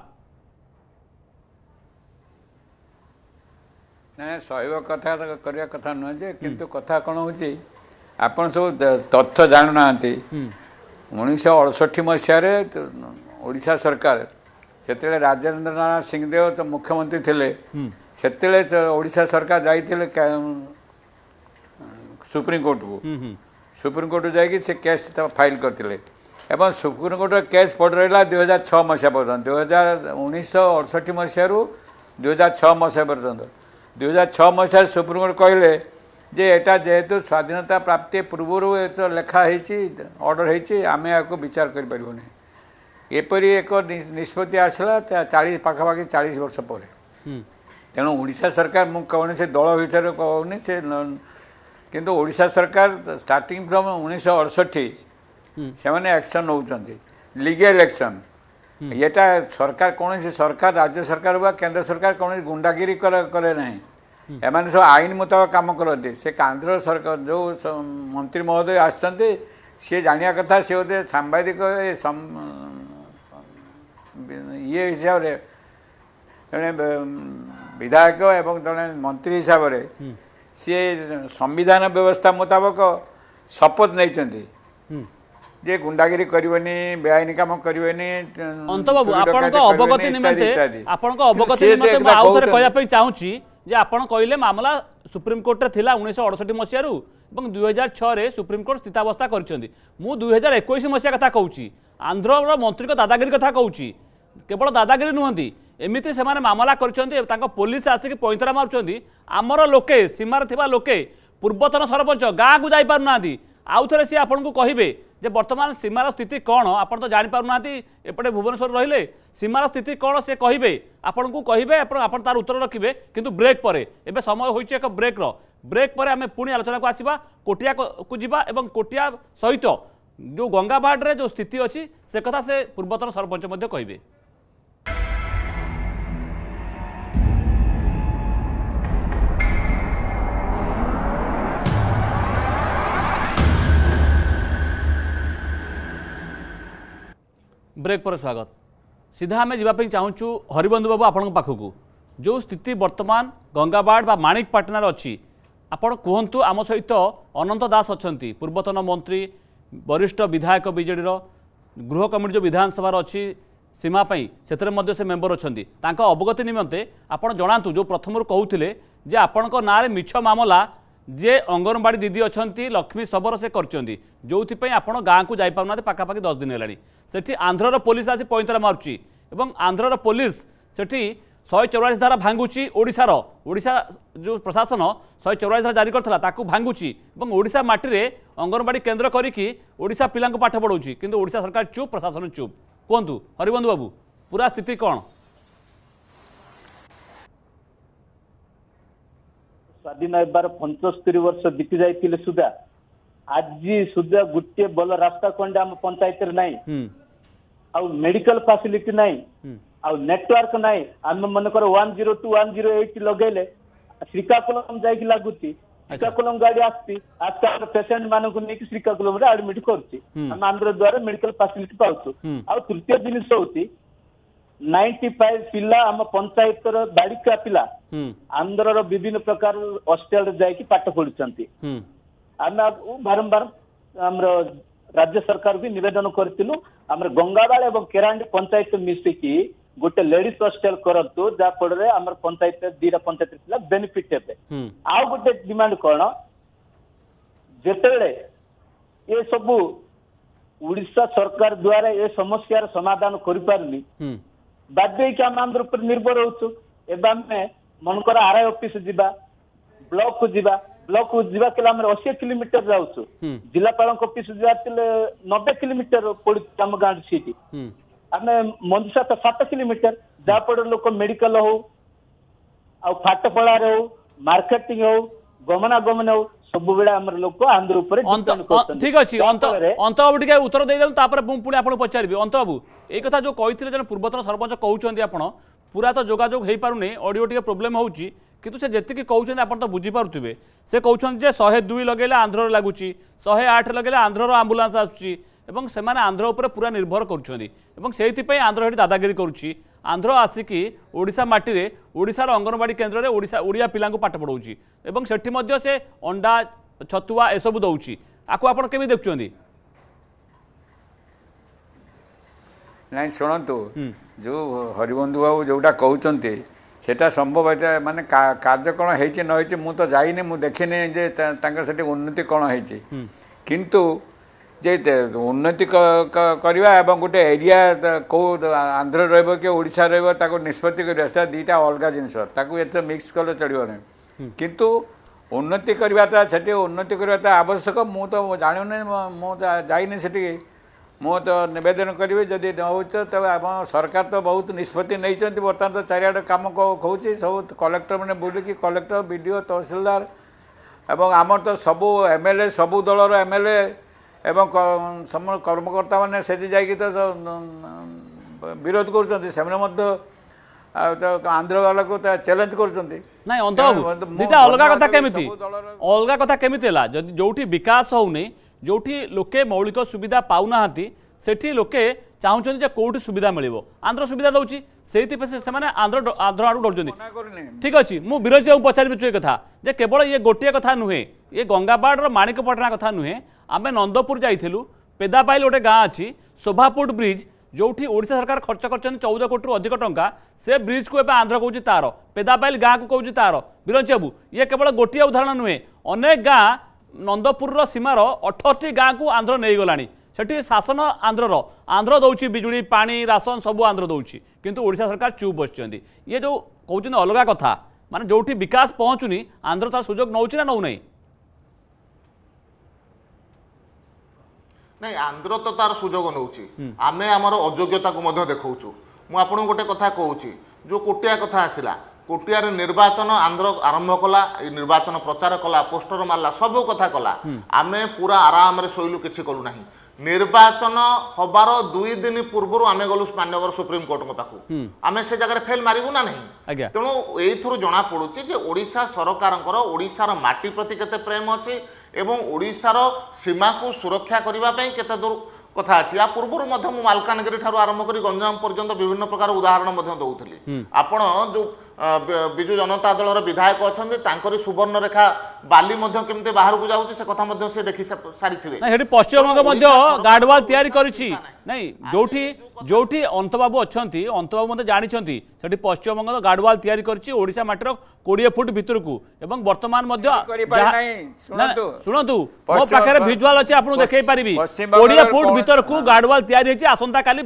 ନାଇଁ ସହିବ କଥା କରିବା କଥା ନୁହେଁ ଯେ କିନ୍ତୁ କଥା କ'ଣ ହେଉଛି ଆପଣ ସବୁ ତଥ୍ୟ ଜାଣୁନାହାନ୍ତି ଉଣେଇଶହ ଅଡ଼ଷଠି ମସିହାରେ ଓଡ଼ିଶା ସରକାର ସେତେବେଳେ ରାଜେନ୍ଦ୍ର ନାରାୟଣ ସିଂହଦେବ ତ ମୁଖ୍ୟମନ୍ତ୍ରୀ ଥିଲେ ସେତେବେଳେ ଓଡ଼ିଶା ସରକାର ଯାଇଥିଲେ ସୁପ୍ରିମକୋର୍ଟକୁ ସୁପ୍ରିମକୋରୟକୁ ଯାଇକି ସେ କେସ୍ ଫାଇଲ୍ କରିଥିଲେ ଏବଂ ସୁପ୍ରିମକୋର୍ଟର କେସ୍ ପଡ଼ି ରହିଲା ଦୁଇ ହଜାର ଛଅ ମସିହା ପର୍ଯ୍ୟନ୍ତ ଦୁଇ ହଜାର ଉଣେଇଶହ ଅଡ଼ଷଠି ମସିହାରୁ ଦୁଇ ହଜାର ଛଅ ମସିହା ପର୍ଯ୍ୟନ୍ତ ଦୁଇ ହଜାର ଛଅ ମସିହାରେ ସୁପ୍ରିମକୋର୍ଟ କହିଲେ যে এটা যেহেতু স্বাধୀনতা প্রাপ্তি পূର୍ବରୁ ଏତ ଲେଖା ହେଇଛି ଅର୍ଡ଼ର ହେଇଛି ଆମେ ଏହାକୁ ବିଚାର କରିପାରିବୁନି ଏପରି ଏକ ନିଷ୍ପତ୍ତି ଆସିଲା ଚାଳିଶ ପାଖାପାଖି ଚାଳିଶ ବର୍ଷ ପରେ ତେଣୁ ଓଡ଼ିଶା ସରକାର ମୁଁ କୌଣସି ଦଳ ଭିତରେ କହୁନି ସେ କିନ୍ତୁ ଓଡ଼ିଶା ସରକାର ଷ୍ଟାର୍ଟିଂ ଫ୍ରମ୍ ଉଣେଇଶହ ଅଡ଼ଷଠି ସେମାନେ ଆକ୍ସନ୍ ନେଉଛନ୍ତି লিগেল একশন এটা সরকার কোণী সরকার রাজ্য সরকার বা কেন্দ্র সরকার কোণী গুন্ডাগিরি করে না ଏମାନେ ସବୁ ଆଇନ ମୁତାବକ କାମ କରନ୍ତି ସେ କାନ୍ଦ୍ର ସରକାର ଯେଉଁ ମନ୍ତ୍ରୀ ମହୋଦୟ ଆସିଛନ୍ତି ସିଏ ଜାଣିବା କଥା ସିଏ ଗୋଟେ ସାମ୍ବାଦିକ ଇଏ ହିସାବରେ ଜଣେ ବିଧାୟକ ଏବଂ ଜଣେ ମନ୍ତ୍ରୀ ହିସାବରେ ସିଏ ସମ୍ବିଧାନ ବ୍ୟବସ୍ଥା ମୁତାବକ ଶପଥ ନେଇଛନ୍ତି ଯେ ଗୁଣ୍ଡାଗିରି କରିବେନି ବେଆଇନ କାମ କରିବେନି ଅନ୍ତବାବୁ ଆପଣଙ୍କ ଅବଗତି ନିମନ୍ତେ ଆପଣଙ୍କ ଅବଗତି ଯେ ଆପଣ କହିଲେ ମାମଲା ସୁପ୍ରିମକୋର୍ଟରେ ଥିଲା ଉଣେଇଶହ ଅଡ଼ଷଠି ମସିହାରୁ ଏବଂ ଦୁଇହଜାର ଛଅରେ ସୁପ୍ରିମକୋର୍ଟ ସ୍ଥିତାବସ୍ଥା କରିଛନ୍ତି ମୁଁ ଦୁଇହଜାର ଏକୋଇଶ ମସିହା କଥା କହୁଛି ଆନ୍ଧ୍ରର ମନ୍ତ୍ରୀଙ୍କ ଦାଦାଗିରି କଥା କହୁଛି କେବଳ ଦାଦାଗିରି ନୁହନ୍ତି ଏମିତି ସେମାନେ ମାମଲା କରିଛନ୍ତି ତାଙ୍କ ପୋଲିସ ଆସିକି ପଇଁତରା ମାରୁଛନ୍ତି ଆମର ଲୋକେ ସୀମାରେ ଥିବା ଲୋକେ ପୂର୍ବତନ ସରପଞ୍ଚ ଗାଁକୁ ଯାଇପାରୁନାହାନ୍ତି ଆଉଥରେ ସିଏ ଆପଣଙ୍କୁ କହିବେ ଯେ ବର୍ତ୍ତମାନ ସୀମାର ସ୍ଥିତି କ'ଣ ଆପଣ ତ ଜାଣିପାରୁନାହାନ୍ତି ଏପଟେ ଭୁବନେଶ୍ୱର ରହିଲେ ସୀମାର ସ୍ଥିତି କ'ଣ ସେ କହିବେ ଆପଣଙ୍କୁ କହିବେ ଆପଣ ଆପଣ ତାର ଉତ୍ତର ରଖିବେ କିନ୍ତୁ ବ୍ରେକ୍ ପରେ ଏବେ ସମୟ ହୋଇଛି ଏକ ବ୍ରେକ୍ର ବ୍ରେକ୍ ପରେ ଆମେ ପୁଣି ଆଲୋଚନାକୁ ଆସିବା କୋଟିଆକୁ ଯିବା ଏବଂ କୋଟିଆ ସହିତ ଯେଉଁ ଗଙ୍ଗାବାଡ଼ରେ ଯେଉଁ ସ୍ଥିତି ଅଛି ସେ କଥା ସେ ପୂର୍ବତନ ସରପଞ୍ଚ ମଧ୍ୟ କହିବେ ବ୍ରେକ୍ ପରେ ସ୍ୱାଗତ ସିଧା ଆମେ ଯିବା ପାଇଁ ଚାହୁଁଛୁ ହରିବନ୍ଧୁ ବାବୁ ଆପଣଙ୍କ ପାଖକୁ ଯେଉଁ ସ୍ଥିତି ବର୍ତ୍ତମାନ ଗଙ୍ଗାବାଡ଼ ବା ମାଣିକପାଟଣାରେ ଅଛି ଆପଣ କୁହନ୍ତୁ ଆମ ସହିତ ଅନନ୍ତ ଦାସ ଅଛନ୍ତି ପୂର୍ବତନ ମନ୍ତ୍ରୀ ବରିଷ୍ଠ ବିଧାୟକ ବିଜେଡ଼ିର ଗୃହ କମିଟି ଯେଉଁ ବିଧାନସଭାର ଅଛି ସୀମା ପାଇଁ ସେଥିରେ ମଧ୍ୟ ସେ ମେମ୍ବର ଅଛନ୍ତି ତାଙ୍କ ଅବଗତି ନିମନ୍ତେ ଆପଣ ଜଣାନ୍ତୁ ଯେଉଁ ପ୍ରଥମରୁ କହୁଥିଲେ ଯେ ଆପଣଙ୍କ ନାଁରେ ମିଛ ମାମଲା ଯେ ଅଙ୍ଗନବାଡ଼ି ଦିଦି ଅଛନ୍ତି ଲକ୍ଷ୍ମୀ ଶବର ସେ କରିଛନ୍ତି ଯେଉଁଥିପାଇଁ ଆପଣ ଗାଁକୁ ଯାଇପାରୁନାହାନ୍ତି ପାଖାପାଖି ଦଶ ଦିନ ହେଲାଣି ସେଠି ଆନ୍ଧ୍ରର ପୋଲିସ ଆସି ପଇଁତରା ମାରୁଛି ଏବଂ ଆନ୍ଧ୍ରର ପୋଲିସ ସେଠି ଶହେ ଚଉରାଳିଶ ଧାରା ଭାଙ୍ଗୁଛି ଓଡ଼ିଶାର ଓଡ଼ିଶା ଯେଉଁ ପ୍ରଶାସନ ଶହେ ଚଉରାଳିଶ ଧାରା ଜାରି କରିଥିଲା ତାକୁ ଭାଙ୍ଗୁଛି ଏବଂ ଓଡ଼ିଶା ମାଟିରେ ଅଙ୍ଗନବାଡ଼ି କେନ୍ଦ୍ର କରିକି ଓଡ଼ିଶା ପିଲାଙ୍କୁ ପାଠ ପଢ଼ାଉଛି କିନ୍ତୁ ଓଡ଼ିଶା ସରକାର ଚୁପ୍ ପ୍ରଶାସନ ଚୁପ୍ କୁହନ୍ତୁ ହରିବନ୍ଧୁ ବାବୁ ପୁରା ସ୍ଥିତି କ'ଣ ସ୍ୱାଧୀନ ହେବାର ପଞ୍ଚସ୍ତରୀ ବର୍ଷ ବିତି ଯାଇଥିଲେ ସୁଦ୍ଧା ଆଜି ସୁଦ୍ଧା ଗୋଟିଏ ଭଲ ରାସ୍ତା ଖଣ୍ଡେ ଆମ ପଞ୍ଚାୟତରେ ନାହିଁ ଆଉ ମେଡିକାଲ ଫାସିଲିଟି ନାହିଁ ଆଉ ନେଟୱାର୍କ ନାହିଁ ଆମେ ମନେକର one zero two one zero eight ଲଗେଇଲେ ଶ୍ରୀକାକୁଲମ ଯାଇକି ଲାଗୁଛି ଶ୍ରୀକାକୁଲମ ଗାଡି ଆସୁଛି ଆସ୍ତେ ଆସ୍ତେ ପେସେଣ୍ଟ ମାନଙ୍କୁ ନେଇକି ଶ୍ରୀକାକୁଲମରେ ଆଡମିଟ କରୁଛି ଆମେ ଆନ୍ଧ୍ର ଦ୍ୱାରା ମେଡିକାଲ ଫାସିଲିଟି ପାଉଛୁ ଆଉ ତୃତୀୟ ଜିନିଷ ହଉଛି ନାଇଣ୍ଟି ଫାଇଭ ପିଲା ଆମ ପଞ୍ଚାୟତର ବାଳିକା ପିଲା ଆନ୍ଧ୍ରର ବିଭିନ୍ନ ପ୍ରକାର ହଷ୍ଟେଲରେ ଯାଇକି ପାଠ ପଢୁଛନ୍ତି ଆମେ ବାରମ୍ବାର ଆମର ରାଜ୍ୟ ସରକାର ବି ନିବେଦନ କରିଥିଲୁ ଆମର ଗଙ୍ଗାବାଳ ଏବଂ କେରାଣ୍ଡି ପଞ୍ଚାୟତ ମିଶିକି ଗୋଟେ ଲେଡିଜ ହଷ୍ଟେଲ କରନ୍ତୁ ଯାହାଫଳରେ ଆମର ପଞ୍ଚାୟତ ଦିଟା ପଞ୍ଚାୟତ ପିଲା ବେନିଫିଟ ହେବେ ଆଉ ଗୋଟେ ଡିମାଣ୍ଡ କ'ଣ ଯେତେବେଳେ ଏସବୁ ଓଡ଼ିଶା ସରକାର ଦ୍ୱାରା ଏ ସମସ୍ୟାର ସମାଧାନ କରିପାରୁନି ବାଧ୍ୟ ହେଇକି ଆମେ ଆନ୍ଧ୍ର ଉପରେ ନିର୍ଭର ହଉଛୁ ଏବେ ଆମେ ମନେକର ଆର୍ଆଇ ଅଫିସ ଯିବା ବ୍ଲକକୁ ଯିବା ବ୍ଲକକୁ ଯିବା ଥିଲେ ଆମେ ଅଶୀ କିଲୋମିଟର ଯାଉଛୁ ଜିଲ୍ଲାପାଳଙ୍କ ଅଫିସ ଯିବା ଥିଲେ ନବେ କିଲୋମିଟର ପଡୁଛି ଆମ ଗାଁରୁ ସେଇଠି ଆମେ ମଞ୍ଜିସା ତ ସାତ କିଲୋମିଟର ଯାହାଫଳରେ ଲୋକ ମେଡିକାଲ ହଉ ଆଉ ଫାଟପଳାରେ ହଉ ମାର୍କେଟିଂ ହଉ ଗମନାଗମନ ହଉ ସବୁବେଳେ ଆମର ଲୋକ ଆନ୍ଧ୍ର ଉପରେ ଠିକ ଅଛି ଅନ୍ତ ବାବୁ ଟିକେ ଉତ୍ତର ଦେଇଦିଅନ୍ତୁ ତାପରେ ମୁଁ ପୁଣି ଆପଣଙ୍କୁ ପଚାରିବି ଅନ୍ତ ବାବୁ ଏଇ କଥା ଯୋଉ କହିଥିଲେ ଜଣେ ପୂର୍ବତନ ସରପଞ୍ଚ କହୁଛନ୍ତି ଆପଣ পুরা তো যোগাযোগ হয়ে হয়েপুনি অডিও টিকি প্রোবলেম হচ্ছে কিন্তু সে যেত কৌন আপনার তো বুঝিপারে সে কৌন যে শহে দুই লগাইলে আন্ধ্রর লাগুচি শহে আট লগাইলে আন্ধ্রর আম্বুলান্স আসুচি এবং সে আন্ধ্র উপরে পুরা নির্ভর করছেন এবং সেইপাই আন্ধ্র সেটি দাদাগিরি করছি আন্ধ্র আসিকি ওড়শা মাটি ওড়শার অঙ্গনবাড়ি কেন্দ্রে ওড়শা ওড়িয়া পিলা পাঠ পড়াউছি এবং সেটি মধ্যে সে অন্ডা ছতুয়া এসব দৌছি আকু আপনার কেমি দেখুন না শুণতু ଯେଉଁ ହରିବନ୍ଧୁ ବାବୁ ଯେଉଁଟା କହୁଛନ୍ତି ସେଇଟା ସମ୍ଭବ ହେଇଥାଏ ମାନେ କାର୍ଯ୍ୟ କ'ଣ ହେଇଛି ନ ହେଇଛି ମୁଁ ତ ଯାଇନି ମୁଁ ଦେଖିନି ଯେ ତାଙ୍କ ସେଠି ଉନ୍ନତି କ'ଣ ହେଇଛି କିନ୍ତୁ ଯେ ଉନ୍ନତି କରିବା ଏବଂ ଗୋଟେ ଏରିଆ କେଉଁ ଆନ୍ଧ୍ର ରହିବ କି ଓଡ଼ିଶା ରହିବ ତାକୁ ନିଷ୍ପତ୍ତି କରିବା ସେଇଟା ଦୁଇଟା ଅଲଗା ଜିନିଷ ତାକୁ ଏତେ ମିକ୍ସ କଲେ ଚଳିବ ନାହିଁ କିନ୍ତୁ ଉନ୍ନତି କରିବାଟା ସେଠି ଉନ୍ନତି କରିବାଟା ଆବଶ୍ୟକ ମୁଁ ତ ଜାଣିନି ମୁଁ ଯାଇନି ସେଠିକି ମୁଁ ତ ନିବେଦନ କରିବି ଯଦି ନ ହେଉଛ ତେବେ ଆପଣ ସରକାର ତ ବହୁତ ନିଷ୍ପତ୍ତି ନେଇଛନ୍ତି ବର୍ତ୍ତମାନ ତ ଚାରିଆଡ଼େ କାମ ହେଉଛି ସବୁ କଲେକ୍ଟରମାନେ ବୁଲିକି କଲେକ୍ଟର ବି ଡି ଓ ତହସିଲଦାର ଏବଂ ଆମର ତ ସବୁ ଏମ୍ ଏଲ୍ ଏ ସବୁ ଦଳର ଏମ୍ ଏଲ୍ ଏ ଏବଂ କର୍ମକର୍ତ୍ତାମାନେ ସେଠି ଯାଇକି ତ ବିରୋଧ କରୁଛନ୍ତି ସେମାନେ ମଧ୍ୟ ଆଉ ଆନ୍ଧ୍ରବାଲାକୁ ଚ୍ୟାଲେଞ୍ଜ କରୁଛନ୍ତି ନାଇଁ ଅନ୍ଧବାବୁ ଅଲଗା କଥା କେମିତି ଅଲଗା କଥା କେମିତି ହେଲା ଯଦି ଯେଉଁଠି ବିକାଶ ହେଉନି जो भी लोके मौलिक सुविधा पा ना से लोके चाहूँ कौट सुविधा मिले आंध्र सुविधा दूसरी से आंध्र आंध्र आड़ डर ठीक अच्छे मुझे बीरज बाबू पचार कथा केवल ये गोटे कथ नुहे ये गंगापाड़ माणिकपटना कथ नुहे आम नंदपुर जाइलु पेदापाइल गोटे गाँ अच्छी शोभापुट ब्रिज जोटी ओडा सरकार खर्च कर चौदह कोटी रू अधिक टाँग से ब्रिज को आंध्र कौन तार पेदापाइल गाँ को कौन तार बीरज बाबू ये केवल गोटे उदाहरण नुहे अनेक गाँ ନନ୍ଦପୁରର ସୀମାର ଅଠରଟି ଗାଁକୁ ଆନ୍ଧ୍ର ନେଇଗଲାଣି ସେଠି ଶାସନ ଆନ୍ଧ୍ରର ଆନ୍ଧ୍ର ଦେଉଛି ବିଜୁଳି ପାଣି ରାସନ ସବୁ ଆନ୍ଧ୍ର ଦେଉଛି କିନ୍ତୁ ଓଡ଼ିଶା ସରକାର ଚୁପ୍ ବସିଛନ୍ତି ଇଏ ଯେଉଁ କହୁଛନ୍ତି ଅଲଗା କଥା ମାନେ ଯେଉଁଠି ବିକାଶ ପହଞ୍ଚୁନି ଆନ୍ଧ୍ର ତା'ର ସୁଯୋଗ ନେଉଛି ନା ନେଉନାହିଁ ନାଇଁ ଆନ୍ଧ୍ର ତ ତାର ସୁଯୋଗ ନେଉଛି ଆମେ ଆମର ଅଯୋଗ୍ୟତାକୁ ମଧ୍ୟ ଦେଖାଉଛୁ ମୁଁ ଆପଣଙ୍କୁ ଗୋଟେ କଥା କହୁଛି ଯେଉଁ କୋଟିଆ କଥା ଆସିଲା କୋଟିଆରେ ନିର୍ବାଚନ ଆନ୍ଧ୍ର ଆରମ୍ଭ କଲା ନିର୍ବାଚନ ପ୍ରଚାର କଲା ପୋଷ୍ଟର ମାରିଲା ସବୁ କଥା କଲା ଆମେ ପୁରା ଆରାମରେ ଶୋଇଲୁ କିଛି କଲୁ ନାହିଁ ନିର୍ବାଚନ ହବାର ଦୁଇ ଦିନ ପୂର୍ବରୁ ଆମେ ଗଲୁ ମାନ୍ୟବର ସୁପ୍ରିମକୋର୍ଟଙ୍କ ପାଖକୁ ଆମେ ସେ ଜାଗାରେ ଫେଲ୍ ମାରିବୁ ନା ନାହିଁ ତେଣୁ ଏଇଥିରୁ ଜଣାପଡ଼ୁଛି ଯେ ଓଡ଼ିଶା ସରକାରଙ୍କର ଓଡ଼ିଶାର ମାଟି ପ୍ରତି କେତେ ପ୍ରେମ ଅଛି ଏବଂ ଓଡ଼ିଶାର ସୀମାକୁ ସୁରକ୍ଷା କରିବା ପାଇଁ କେତେ ଦୂର কথা আছে ইয়া পূর্ব মধ্যে মালকানগিরি ঠার আরম্ভ করে গঞ্জাম পর্যন্ত বিভিন্ন প্রকার উদাহরণ মধ্যে দৌলি আপনার যে ବିଜୁ ଜନତା ଦଳର ବିଧାୟକ ଅଛନ୍ତି ତାଙ୍କରି ସୁବର୍ଣ୍ଣରେଖା বালি মধ্য কেমতে বাহারকু যাওছে সে কথা মধ্য সে দেখি সারিথিবে না হেটি পশ্চিমবঙ্গ মধ্য গার্ডওয়াল তৈরি করিছি নাই জৌঠি জৌঠি অন্তবাবু অছন্তি অন্তবাবু মধ্যে জানিছন্তি সেটি পশ্চিমবঙ্গ গার্ডওয়াল তৈরি করিছি ওড়িশা মাটির 20 ফুট ভিতরকু এবং বর্তমান মধ্য শুনন্তু শুনন্তু মো পাখারে ভিজুয়াল আছে আপনি দেখাই পারিবি 20 ফুট ভিতরকু গার্ডওয়াল তৈরি হইছে আসন্তা কালি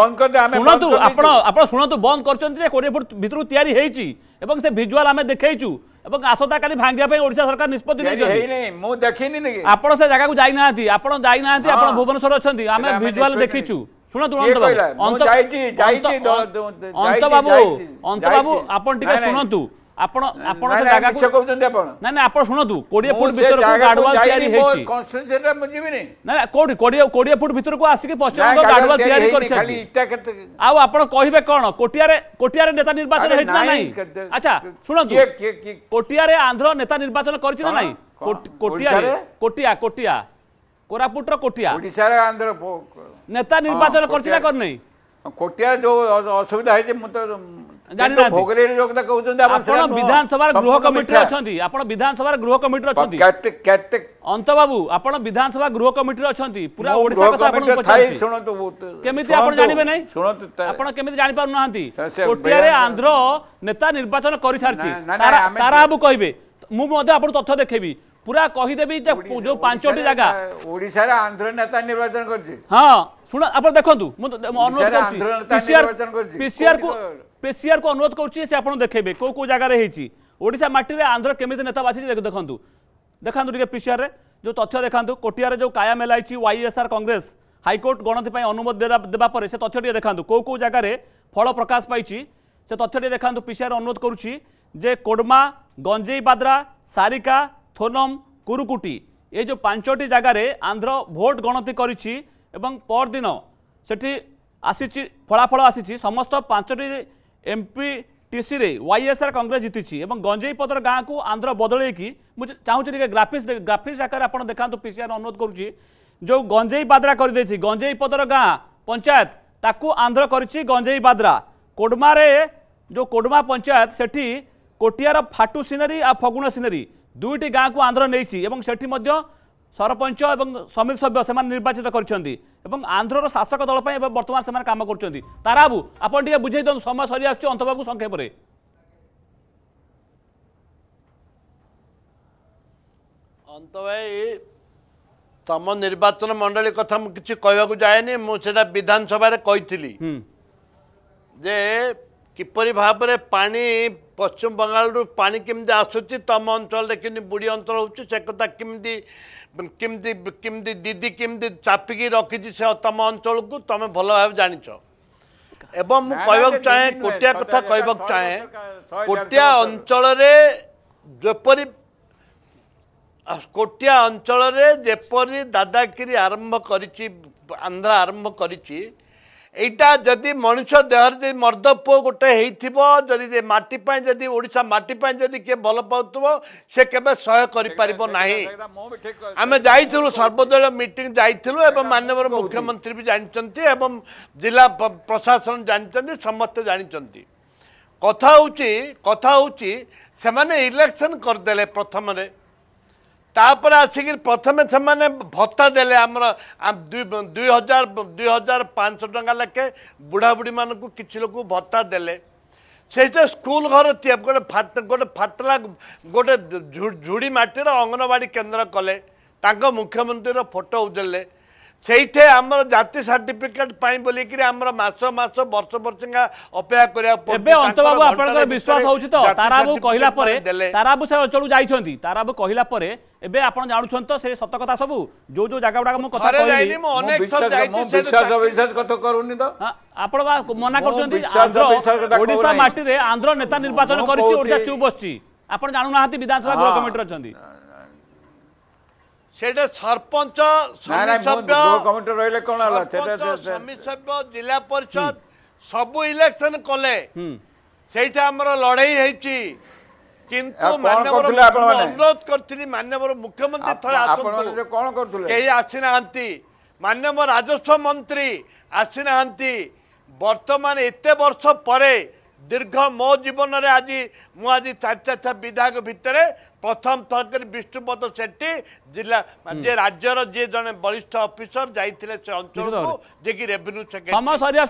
বন্ধ কর দে আমি শুনন্তু আপন আপন শুনন্তু বন্ধ করছন্তি যে 20 ফুট ভিতরকু তৈরি হইছি এবং সে ভিজুয়াল আমি দেখাইছু এবং আসন্তকালি ভাঙ্গিয়া পাই ওড়িশা সরকার নিষ্পতি নেইছেন মু দেখিনি নাকি আপন সে জায়গা কু যাই নাহাতি আপন যাই নাহাতি আপন ভুবনেশ্বর অছন্তি আমি ভিজুয়াল দেখিছু শুনতু অন্ত বাবু অন্ত যাইছি যাইছি বাবু অন্ত বাবু শুনতু ଆପଣ ଆପଣ ସେ ଜାଗା କହୁଛନ୍ତି ଆପଣ ନା ନା ଆପଣ ଶୁଣନ୍ତୁ କୋଡ଼ିଏ ଫୁଟ ଭିତରକୁ ଗାଡୱାଲ ତିଆରି ହେଇଛି କନଷ୍ଟ୍ରକ୍ସନଟା ମୁଁ ଯିବିନି ନା ନା କୋଡ଼ିଏ କୋଡ଼ିଏ 20 ଫୁଟ ଭିତରକୁ ଆସିକି ପଶ୍ଚିମବଙ୍ଗ ଗାଡୱାଲ ତିଆରି କରିଛନ୍ତି ଆଉ ଆପଣ କହିବେ କ'ଣ କୋଟିଆରେ କୋଟିଆରେ ନେତା ନିର୍ବାଚନ ହେଇଛି ନା ନାହିଁ ଆଚ୍ଛା ଶୁଣନ୍ତୁ କୋଟିଆରେ ଆନ୍ଧ୍ର ନେତା ନିର୍ବାଚନ କରିଛି ନା ନାହିଁ କୋଟିଆରେ କୋଟିଆ କୋଟିଆ କୋରାପୁଟର କୋଟିଆ ଓଡ଼ିଶାରେ ଆନ୍ଧ୍ର ନେତା ନିର୍ବାଚନ କରିଛି ନା କରିନି କୋଟିଆ ଯୋଉ ଅସୁବିଧା ହେଇଛି ମୁଁ ତ ভোগরে যোগদা কৌছন্তি আপন আপন বিধানসভার গৃহ কমিটি অছন্তি আপন বিধানসভার গৃহ কমিটি অছন্তি কেতে কেতে অন্ত বাবু আপন বিধানসভা গৃহ কমিটি অছন্তি পুরা ওড়িশা কথা আপন পছন্তি শুনন্তু কেমিতি আপন জানিবে নাই শুনন্তু আপন কেমিতি জানি পারু নাহান্তি কোটিয়ারে আন্ধ্র নেতা নির্বাচন করি সারছি তারা আবু কইবে মু মধ্যে আপন তথ্য দেখেবি পুরা কহিদেবি যে যে পাঁচটি জায়গা ওড়িশার আন্ধ্র নেতা নির্বাচন করছি হ্যাঁ শুন আপনার দেখুন ପିସିଆର୍କୁ ଅନୁରୋଧ କରୁଛି ସେ ଆପଣ ଦେଖେଇବେ କେଉଁ କେଉଁ ଜାଗାରେ ହେଇଛି ଓଡ଼ିଶା ମାଟିରେ ଆନ୍ଧ୍ର କେମିତି ନେତା ବାଛିଛି ଦେଖନ୍ତୁ ଦେଖାନ୍ତୁ ଟିକେ ପିସିଆର୍ରେ ଯେଉଁ ତଥ୍ୟ ଦେଖାନ୍ତୁ କୋଟିଆରେ ଯେଉଁ କାୟା ମେଲାଇଛି ୱାଇଏସ୍ଆର୍ କଂଗ୍ରେସ ହାଇକୋର୍ଟ ଗଣତି ପାଇଁ ଅନୁମତି ଦେବା ପରେ ସେ ତଥ୍ୟ ଟିକେ ଦେଖାନ୍ତୁ କେଉଁ କେଉଁ ଜାଗାରେ ଫଳ ପ୍ରକାଶ ପାଇଛି ସେ ତଥ୍ୟ ଟିକେ ଦେଖାନ୍ତୁ ପିସିଆର୍ ଅନୁରୋଧ କରୁଛି ଯେ କୋଡ଼ମା ଗଞ୍ଜେଇ ବାଦ୍ରା ସାରିକା ଥୋନମ କୁରୁକୁଟି ଏ ଯେଉଁ ପାଞ୍ଚଟି ଜାଗାରେ ଆନ୍ଧ୍ର ଭୋଟ୍ ଗଣତି କରିଛି ଏବଂ ପରଦିନ ସେଠି ଆସିଛି ଫଳାଫଳ ଆସିଛି ସମସ୍ତ ପାଞ୍ଚଟି एम एमपी टीसी रे वाईएसआर कंग्रेस जीति गंजेई पदर गाँ को आंध्र बदल कि चाहूँ ग्राफिक्स ग्राफिक्स आकार आपड़ देखा तो पीसीआर अनुरोध करुँच जो गंजेई बाद्रा कर गंजेई पदर गाँ पंचायत ताकू आंध्र कर गंजेई बाद्रा कोडमारे जो कोडमा पंचायत सेठी कोटिहार फाटू सिनेरी आ फगुण सिनेरी दुईट गाँ को आंध्र नहीं ସରପଞ୍ଚ ଏବଂ ସମିତି ସଭ୍ୟ ସେମାନେ ନିର୍ବାଚିତ କରିଛନ୍ତି ଏବଂ ଆନ୍ଧ୍ରର ଶାସକ ଦଳ ପାଇଁ ଏବେ ବର୍ତ୍ତମାନ ସେମାନେ କାମ କରୁଛନ୍ତି ତାରାବୁ ଆପଣ ଟିକେ ବୁଝେଇ ଦିଅନ୍ତୁ ସମୟ ସରିଆସୁଛି ଅନ୍ତବାବୁ ସଂକ୍ଷେପରେ ଅନ୍ତ ଭାଇ ତମ ନିର୍ବାଚନ ମଣ୍ଡଳୀ କଥା ମୁଁ କିଛି କହିବାକୁ ଯାଏନି ମୁଁ ସେଟା ବିଧାନସଭାରେ କହିଥିଲି ଯେ କିପରି ଭାବରେ ପାଣି ପଶ୍ଚିମବଙ୍ଗାଳରୁ ପାଣି କେମିତି ଆସୁଛି ତମ ଅଞ୍ଚଳରେ କେମିତି ବୁଢ଼ୀ ଅଞ୍ଚଳ ହେଉଛି ସେ କଥା କେମିତି କେମିତି କେମିତି ଦିଦି କେମିତି ଚାପିକି ରଖିଛି ସେ ତମ ଅଞ୍ଚଳକୁ ତମେ ଭଲ ଭାବେ ଜାଣିଛ ଏବଂ ମୁଁ କହିବାକୁ ଚାହେଁ କୋଟିଆ କଥା କହିବାକୁ ଚାହେଁ କୋଟିଆ ଅଞ୍ଚଳରେ ଯେପରି କୋଟିଆ ଅଞ୍ଚଳରେ ଯେପରି ଦାଦାଗିରି ଆରମ୍ଭ କରିଛି ଆନ୍ଧ୍ର ଆରମ୍ଭ କରିଛି ଏଇଟା ଯଦି ମଣିଷ ଦେହରେ ଯଦି ମର୍ଦ୍ଦ ପୁଅ ଗୋଟେ ହେଇଥିବ ଯଦି ମାଟି ପାଇଁ ଯଦି ଓଡ଼ିଶା ମାଟି ପାଇଁ ଯଦି କିଏ ଭଲ ପାଉଥିବ ସେ କେବେ ସହ୍ୟ କରିପାରିବ ନାହିଁ ଆମେ ଯାଇଥିଲୁ ସର୍ବଦଳୀୟ ମିଟିଂ ଯାଇଥିଲୁ ଏବଂ ମାନ୍ୟବର ମୁଖ୍ୟମନ୍ତ୍ରୀ ବି ଜାଣିଛନ୍ତି ଏବଂ ଜିଲ୍ଲା ପ୍ରଶାସନ ଜାଣିଛନ୍ତି ସମସ୍ତେ ଜାଣିଛନ୍ତି କଥା ହେଉଛି କଥା ହେଉଛି ସେମାନେ ଇଲେକ୍ସନ୍ କରିଦେଲେ ପ୍ରଥମରେ ତାପରେ ଆସିକିରି ପ୍ରଥମେ ସେମାନେ ଭତ୍ତା ଦେଲେ ଆମର ଦୁଇ ହଜାର ଦୁଇ ହଜାର ପାଞ୍ଚଶହ ଟଙ୍କା ଲେଖେ ବୁଢ଼ାବୁଢ଼ୀମାନଙ୍କୁ କିଛି ଲୋକ ଭତ୍ତା ଦେଲେ ସେଇଥିରେ ସ୍କୁଲ ଘର ତିଆରି ଗୋଟେ ଗୋଟେ ଫାଟିଲା ଗୋଟେ ଝୁଡ଼ି ମାଟିର ଅଙ୍ଗନବାଡ଼ି କେନ୍ଦ୍ର କଲେ ତାଙ୍କ ମୁଖ୍ୟମନ୍ତ୍ରୀର ଫଟୋ ଦେଲେ সেইঠে আমার জাতি সার্টিফিকেট পাই বলিকি আমার মাস মাস বর্ষ বর্ষঙ্গা অপেক্ষা করা এবে অন্তবাবু আপনার বিশ্বাস হচ্ছে তো তারাবু কহিলা পরে তারাবু সে অঞ্চল যাইছন্তি তারাবু কহিলা পরে এবে আপন জানুছন তো সে সত কথা সবু যো যো জায়গা গুডা মু কথা কইলি মু অনেক সব যাইছি বিশ্বাস বিশ্বাস কথা করুনি তো আপন বা মনা করছন্তি ওড়িশা মাটিতে আন্ধ্র নেতা নির্বাচন করিছি ওড়িশা চুপ বসছি আপন জানু নাহাতি বিধানসভা গৃহ কমিটির অছন্তি ସେଇଟା ସରପଞ୍ଚ ଜିଲ୍ଲା ପରିଷଦ ସବୁ ଇଲେକ୍ସନ କଲେ ସେଇଟା ଆମର ଲଢେଇ ହେଇଛି କିନ୍ତୁ ଅନୁରୋଧ କରିଥିଲି ମାନ୍ୟବର ମୁଖ୍ୟମନ୍ତ୍ରୀ କେହି ଆସିନାହାନ୍ତି ମାନ୍ୟବ ରାଜସ୍ୱ ମନ୍ତ୍ରୀ ଆସିନାହାନ୍ତି ବର୍ତ୍ତମାନ ଏତେ ବର୍ଷ ପରେ ଦୀର୍ଘ ମୋ ଜୀବନରେ ଆଜି ମୁଁ ଆଜି ଚାରି ଚାରିଟା ବିଧାୟକ ଭିତରେ ପ୍ରଥମ ଥର କରି ବିଷ୍ଣୁପଦ ସେଠି ଜିଲ୍ଲା ଯିଏ ରାଜ୍ୟର ଯିଏ ଜଣେ ବରିଷ୍ଠ ଅଫିସର ଯାଇଥିଲେ ସେ ଅଞ୍ଚଳକୁ ଯିଏକି ରେଭିନ୍ୟୁ ସେକ୍ରେଟାରୀ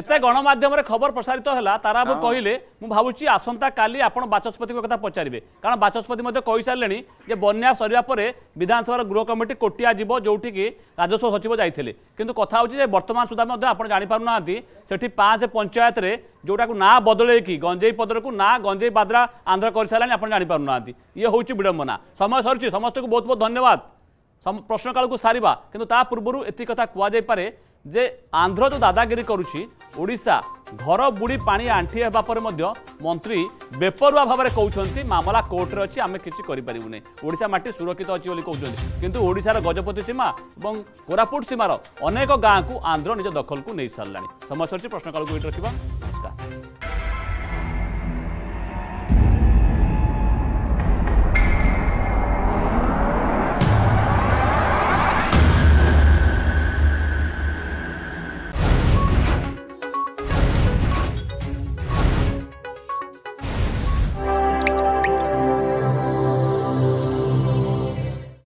ଏତେ ଗଣମାଧ୍ୟମରେ ଖବର ପ୍ରସାରିତ ହେଲା ତାରାବୁ କହିଲେ ମୁଁ ଭାବୁଛି ଆସନ୍ତା କାଲି ଆପଣ ବାଚସ୍ପତିଙ୍କ କଥା ପଚାରିବେ କାରଣ ବାଚସ୍ପତି ମଧ୍ୟ କହିସାରିଲେଣି ଯେ ବନ୍ୟା ସରିବା ପରେ ବିଧାନସଭାର ଗୃହ କମିଟି କୋଟିଆ ଯିବ ଯେଉଁଠିକି ରାଜସ୍ୱ ସଚିବ ଯାଇଥିଲେ କିନ୍ତୁ କଥା ହେଉଛି ଯେ ବର୍ତ୍ତମାନ ସୁଦ୍ଧା ମଧ୍ୟ ଆପଣ ଜାଣିପାରୁନାହାନ୍ତି ସେଠି ପାଞ୍ଚ ପଞ୍ଚାୟତରେ ଯେଉଁଟାକୁ ନାଁ ବଦଳେଇକି ଗଞ୍ଜେଇ ପଦରକୁ ନାଁ ଗଞ୍ଜେଇ ପାଦ୍ରା ଆନ୍ଧ୍ର କରିସାରିଲାଣି ଆପଣ ଜାଣିପାରୁନାହାନ୍ତି ଇଏ ହେଉଛି ବିଡ଼ମ୍ବନା ସମୟ ସରିଛି ସମସ୍ତଙ୍କୁ ବହୁତ ବହୁତ ଧନ୍ୟବାଦ ପ୍ରଶ୍ନକାଳକୁ ସାରିବା କିନ୍ତୁ ତା ପୂର୍ବରୁ ଏତିକି କଥା କୁହାଯାଇପାରେ ଯେ ଆନ୍ଧ୍ର ଯେଉଁ ଦାଦାଗିରି କରୁଛି ଓଡ଼ିଶା ଘର ବୁଡ଼ି ପାଣି ଆଣ୍ଠି ହେବା ପରେ ମଧ୍ୟ ମନ୍ତ୍ରୀ ବେପରୁଆ ଭାବରେ କହୁଛନ୍ତି ମାମଲା କୋର୍ଟରେ ଅଛି ଆମେ କିଛି କରିପାରିବୁନି ଓଡ଼ିଶା ମାଟି ସୁରକ୍ଷିତ ଅଛି ବୋଲି କହୁଛନ୍ତି କିନ୍ତୁ ଓଡ଼ିଶାର ଗଜପତି ସୀମା ଏବଂ କୋରାପୁଟ ସୀମାର ଅନେକ ଗାଁକୁ ଆନ୍ଧ୍ର ନିଜ ଦଖଲକୁ ନେଇସାରିଲାଣି ସମୟ ସରିଛି ପ୍ରଶ୍ନକାଳକୁ ଏଇଠି ରଖିବା ନମସ୍କାର